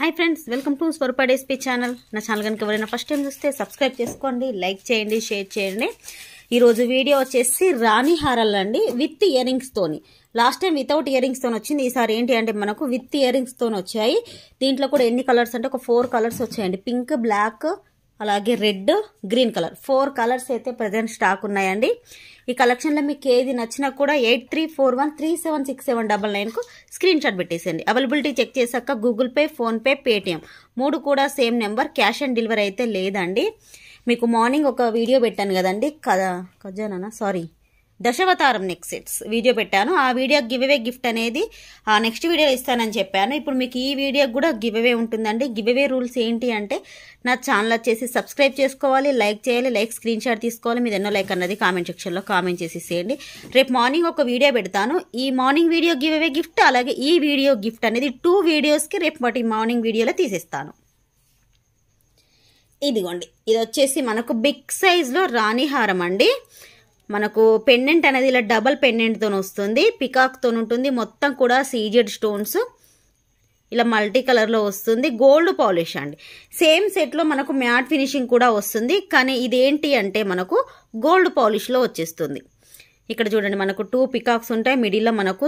hi friends welcome to Swaroopa డేస్పీ channel నా channel కనుక ఎవరైనా ఫస్ట్ టైం చూస్తే సబ్స్క్రైబ్ చేసుకోండి లైక్ చేయండి షేర్ చేయండి ఈరోజు వీడియో వచ్చేసి రాణి హారాలు అండి విత్ ఇయరింగ్స్తోని లాస్ట్ టైం వితౌట్ ఇయరింగ్స్తో వచ్చింది ఈసారి ఏంటి అంటే మనకు విత్ ఇయరింగ్స్తోని వచ్చాయి దీంట్లో కూడా ఎన్ని కలర్స్ అంటే ఒక ఫోర్ కలర్స్ వచ్చాయండి పింక్ బ్లాక్ అలాగే red green colour four colours అయితే ప్రజెంట్ స్టాక్ ఉన్నాయండి ఈ కలెక్షన్లో మీకు ఏది నచ్చినా కూడా eight three four one three seven six seven double నైన్కు స్క్రీన్ షాట్ పెట్టేసేయండి అవైలబిలిటీ చెక్ చేశాక గూగుల్ పే ఫోన్పే పేటిఎం మూడు కూడా same number cash on delivery అయితే లేదండి మీకు మార్నింగ్ ఒక వీడియో పెట్టాను కదండి కజానా సారీ దశవతారం నెక్స్ట్ సెట్స్ వీడియో పెట్టాను ఆ వీడియో గివ్ అవే గిఫ్ట్ అనేది ఆ నెక్స్ట్ వీడియో ఇస్తానని చెప్పాను ఇప్పుడు మీకు ఈ వీడియో కూడా గివ్ అవే ఉంటుందండి గివ్ అవే రూల్స్ ఏంటి అంటే నా ఛానల్ వచ్చేసి సబ్స్క్రైబ్ చేసుకోవాలి లైక్ చేయాలి లైక్ స్క్రీన్ షాట్ తీసుకోవాలి మీరు ఎన్నో లైక్ అన్నది కామెంట్ సెక్షన్లో కామెంట్ చేసేసేయండి రేపు మార్నింగ్ ఒక వీడియో పెడతాను ఈ morning video giveaway gift అలాగే ఈ వీడియో గిఫ్ట్ అనేది టూ వీడియోస్కి రేపు మటు మార్నింగ్ వీడియోలో తీసేస్తాను ఇదిగోండి ఇది వచ్చేసి మనకు బిగ్ సైజ్లో రాణిహారం అండి మనకు పెండెంట్ అనేది ఇలా డబల్ పెండెంట్తో వస్తుంది పికాక్తో ఉంటుంది మొత్తం కూడా సీజెడ్ స్టోన్స్ ఇలా మల్టీ కలర్లో వస్తుంది గోల్డ్ పాలిష్ అండి సేమ్ సెట్లో మనకు మ్యాట్ ఫినిషింగ్ కూడా వస్తుంది కానీ ఇదేంటి అంటే మనకు గోల్డ్ పాలిష్లో వచ్చేస్తుంది ఇక్కడ చూడండి మనకు టూ పికాక్స్ ఉంటాయి మిడిల్లో మనకు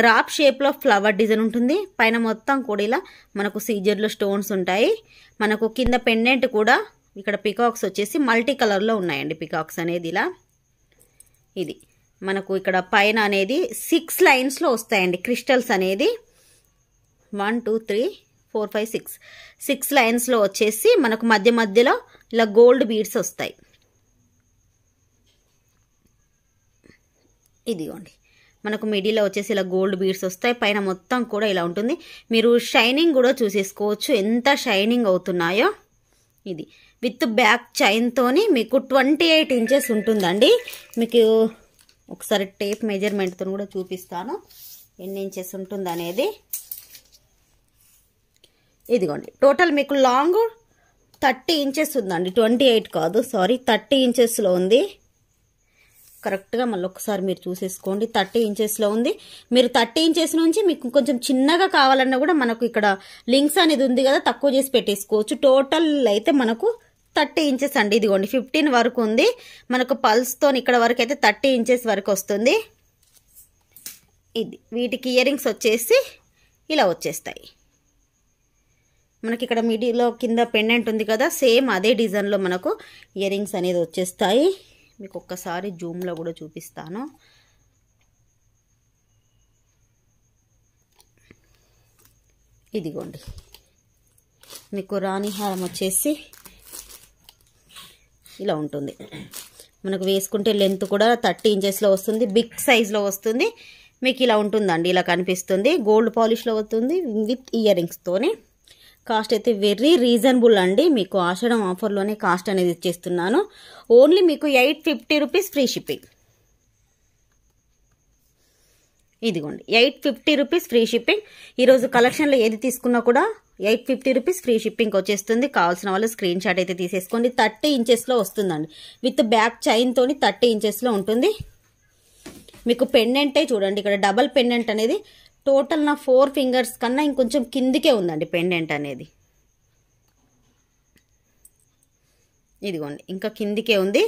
డ్రాప్ షేప్లో ఫ్లవర్ డిజైన్ ఉంటుంది పైన మొత్తం కూడా ఇలా మనకు సీజర్లో స్టోన్స్ ఉంటాయి మనకు కింద పెండెంట్ కూడా ఇక్కడ పికాక్స్ వచ్చేసి మల్టీ కలర్లో ఉన్నాయండి పికాక్స్ అనేది ఇలా ఇది మనకు ఇక్కడ పైన అనేది సిక్స్ లైన్స్లో వస్తాయండి క్రిస్టల్స్ అనేది one two three four five six six లైన్స్లో వచ్చేసి మనకు మధ్య మధ్యలో ఇలా గోల్డ్ బీడ్స్ వస్తాయి ఇదిగోండి మనకు మిడిల్లో వచ్చేసి ఇలా గోల్డ్ బీడ్స్ వస్తాయి పైన మొత్తం కూడా ఇలా ఉంటుంది మీరు షైనింగ్ కూడా చూసేసుకోవచ్చు ఎంత షైనింగ్ అవుతున్నాయో ఇది విత్ బ్యాక్ చైన్తోని మీకు ట్వంటీ ఎయిట్ ఇంచెస్ ఉంటుందండి మీకు ఒకసారి టేప్ మెజర్మెంట్తో కూడా చూపిస్తాను ఎన్ని ఇంచెస్ ఉంటుంది అనేది ఇదిగోండి టోటల్ మీకు లాంగ్ థర్టీ ఇంచెస్ ఉందండి ట్వంటీ ఎయిట్ కాదు సారీ థర్టీ ఇంచెస్లో ఉంది కరెక్ట్గా మళ్ళీ ఒకసారి మీరు చూసేసుకోండి థర్టీ ఇంచెస్లో ఉంది మీరు థర్టీ ఇంచెస్ నుంచి మీకు కొంచెం చిన్నగా కావాలన్నా కూడా మనకు ఇక్కడ లింక్స్ అనేది ఉంది కదా తక్కువ చేసి పెట్టేసుకోవచ్చు టోటల్ అయితే మనకు థర్టీ ఇంచెస్ అండి ఇదిగోండి ఫిఫ్టీన్ వరకు ఉంది మనకు పల్స్తో ఇక్కడ వరకు అయితే థర్టీ ఇంచెస్ వరకు వస్తుంది ఇది వీటికి ఇయరింగ్స్ వచ్చేసి ఇలా వచ్చేస్తాయి మనకి ఇక్కడ మిడిలో కింద పెండెంట్ ఉంది కదా సేమ్ అదే డిజైన్లో మనకు ఇయరింగ్స్ అనేది వచ్చేస్తాయి మీకు ఒక్కసారి జూమ్లో కూడా చూపిస్తాను ఇదిగోండి మీకు రాణిహారం వచ్చేసి ఇలా ఉంటుంది మనకు వేసుకుంటే లెంత్ కూడా థర్టీ ఇంచెస్లో వస్తుంది బిగ్ సైజ్లో వస్తుంది మీకు ఇలా ఉంటుందండి ఇలా కనిపిస్తుంది గోల్డ్ పాలిష్లో వస్తుంది విత్ ఇయర్ రింగ్స్తోని కాస్ట్ అయితే వెరీ రీజనబుల్ అండి మీకు ఆషాఢం ఆఫర్లోనే కాస్ట్ అనేది ఇచ్చేస్తున్నాను ఓన్లీ మీకు eight fifty rupees free shipping ఇదిగోండి eight fifty rupees free shipping ఈరోజు కలెక్షన్లో ఏది తీసుకున్నా కూడా eight fifty rupees free shipping వచ్చేస్తుంది కావాల్సిన వాళ్ళు స్క్రీన్ షాట్ అయితే తీసేసుకోండి థర్టీ ఇంచెస్లో వస్తుందండి విత్ బ్యాక్ చైన్తో థర్టీ ఇంచెస్లో ఉంటుంది మీకు పెండెంటే చూడండి ఇక్కడ డబల్ పెండెంట్ అనేది టోటల్ నా ఫోర్ ఫింగర్స్ కన్నా ఇంకొంచెం కిందికే ఉందండి పెండెంట్ అనేది ఇదిగోండి ఇంకా కిందికే ఉంది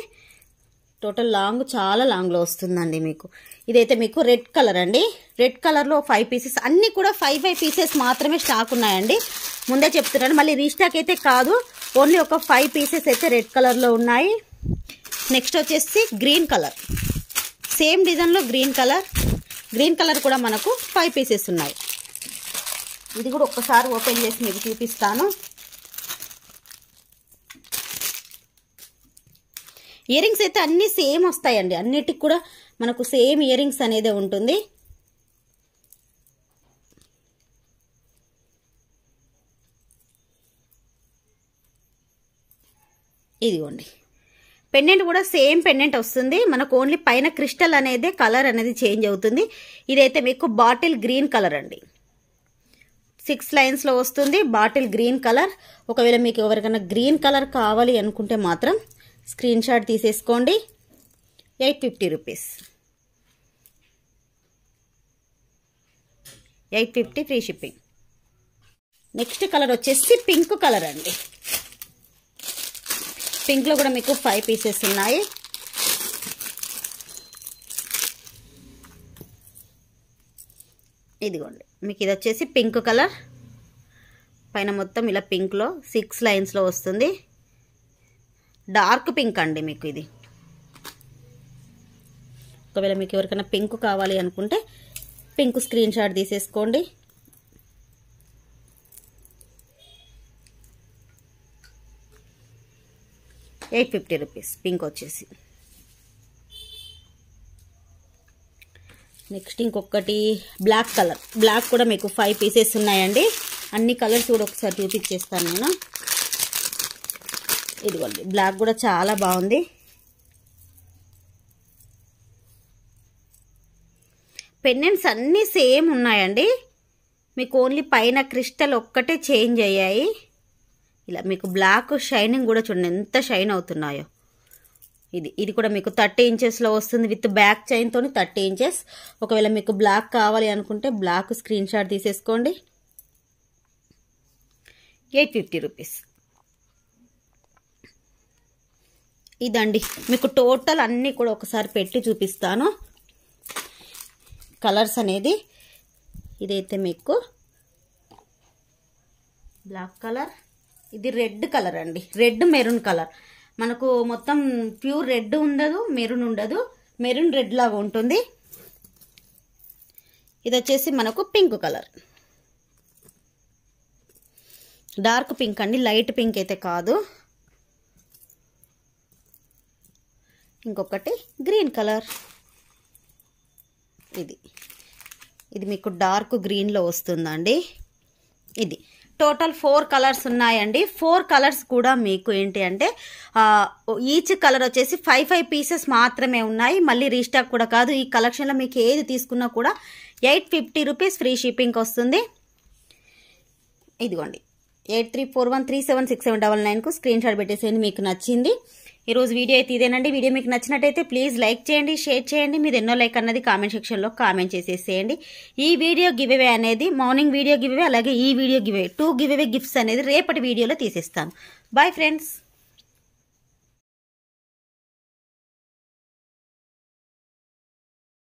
టోటల్ లాంగ్ చాలా లాంగ్లో వస్తుందండి మీకు ఇదైతే మీకు రెడ్ కలర్ అండి రెడ్ కలర్లో ఫైవ్ పీసెస్ అన్నీ కూడా ఫైవ్ ఫైవ్ పీసెస్ మాత్రమే స్టాక్ ఉన్నాయండి ముందే చెప్తున్నాను మళ్ళీ రీస్టాక్ అయితే కాదు ఓన్లీ ఒక ఫైవ్ పీసెస్ అయితే రెడ్ కలర్లో ఉన్నాయి నెక్స్ట్ వచ్చేసి గ్రీన్ కలర్ సేమ్ డిజైన్లో గ్రీన్ కలర్ గ్రీన్ కలర్ కూడా మనకు ఫైవ్ పీసెస్ ఉన్నాయి ఇది కూడా ఒక్కసారి ఓపెన్ చేసి మీకు చూపిస్తాను ఇయరింగ్స్ అయితే అన్ని సేమ్ వస్తాయండి అన్నిటికి కూడా మనకు సేమ్ ఇయరింగ్స్ అనేది ఉంటుంది ఇదిగోండి పెండెంట్ కూడా సేమ్ పెండెంట్ వస్తుంది మనకు ఓన్లీ పైన క్రిస్టల్ అనేది కలర్ అనేది చేంజ్ అవుతుంది ఇదైతే మీకు బాటిల్ గ్రీన్ కలర్ అండి సిక్స్ లైన్స్లో వస్తుంది బాటిల్ గ్రీన్ కలర్ ఒకవేళ మీకు ఎవరికైనా గ్రీన్ కలర్ కావాలి అనుకుంటే మాత్రం స్క్రీన్ షాట్ తీసేసుకోండి eight fifty rupees eight fifty free shipping next colour వచ్చేసి పింక్ కలర్ అండి పింక్లో కూడా మీకు ఫైవ్ పీసెస్ ఉన్నాయి ఇదిగోండి మీకు ఇది వచ్చేసి పింక్ కలర్ పైన మొత్తం ఇలా పింక్లో సిక్స్ లైన్స్లో వస్తుంది డార్క్ పింక్ అండి మీకు ఇది ఒకవేళ మీకు ఎవరికైనా పింక్ కావాలి అనుకుంటే పింక్ స్క్రీన్ షాట్ తీసేసుకోండి ఎయిట్ ఫిఫ్టీ రూపీస్ పింక్ వచ్చేసి నెక్స్ట్ ఇంకొకటి బ్లాక్ కలర్ బ్లాక్ కూడా మీకు ఫైవ్ పీసెస్ ఉన్నాయండి అన్ని కలర్స్ కూడా ఒకసారి చూపించేస్తాను నేను ఇదిగోండి బ్లాక్ కూడా చాలా బాగుంది పెన్నెంట్స్ అన్నీ సేమ్ ఉన్నాయండి మీకు ఓన్లీ పైన క్రిస్టల్ ఒక్కటే చేంజ్ అయ్యాయి ఇలా మీకు బ్లాక్ షైనింగ్ కూడా చూడండి ఎంత షైన్ అవుతున్నాయో ఇది ఇది కూడా మీకు థర్టీ ఇంచెస్లో వస్తుంది విత్ బ్యాక్ చైన్తో థర్టీ ఇంచెస్ ఒకవేళ మీకు బ్లాక్ కావాలి అనుకుంటే బ్లాక్ స్క్రీన్ షాట్ తీసేసుకోండి ఎయిట్ ఫిఫ్టీ రూపీస్ ఇదండి మీకు టోటల్ అన్నీ కూడా ఒకసారి పెట్టి చూపిస్తాను కలర్స్ అనేది ఇదైతే మీకు బ్లాక్ కలర్ ఇది రెడ్ కలర్ అండి రెడ్ మెరూన్ కలర్ మనకు మొత్తం ప్యూర్ రెడ్ ఉండదు మెరూన్ ఉండదు మెరూన్ రెడ్ లాగా ఉంటుంది ఇది వచ్చేసి మనకు పింక్ కలర్ డార్క్ పింక్ అండి లైట్ పింక్ అయితే కాదు ఇంకొకటి గ్రీన్ కలర్ ఇది ఇది మీకు డార్క్ గ్రీన్లో వస్తుందండి ఇది టోటల్ ఫోర్ కలర్స్ ఉన్నాయండి ఫోర్ కలర్స్ కూడా మీకు ఏంటి అంటే ఈచ్ కలర్ వచ్చేసి ఫైవ్ ఫైవ్ పీసెస్ మాత్రమే ఉన్నాయి మళ్ళీ రీస్టాక్ కూడా కాదు ఈ కలెక్షన్లో మీకు ఏది తీసుకున్నా కూడా eight fifty rupees free shipping వస్తుంది ఇదిగోండి eight three four one three seven six seven double నైన్కు స్క్రీన్ షాట్ పెట్టేసేయండి మీకు నచ్చింది ఈరోజు వీడియో అయితే ఇదేనండి వీడియో మీకు నచ్చినట్టయితే ప్లీజ్ లైక్ చేయండి షేర్ చేయండి మీరు ఎన్నో లైక్ అన్నది కామెంట్ సెక్షన్లో కామెంట్ చేసేసేయండి ఈ వీడియో గివ్వే అనేది మార్నింగ్ వీడియో గివ్వే అలాగే ఈ video giveaway two giveaway gifts అనేది రేపటి వీడియోలో తీసేస్తాను బాయ్ ఫ్రెండ్స్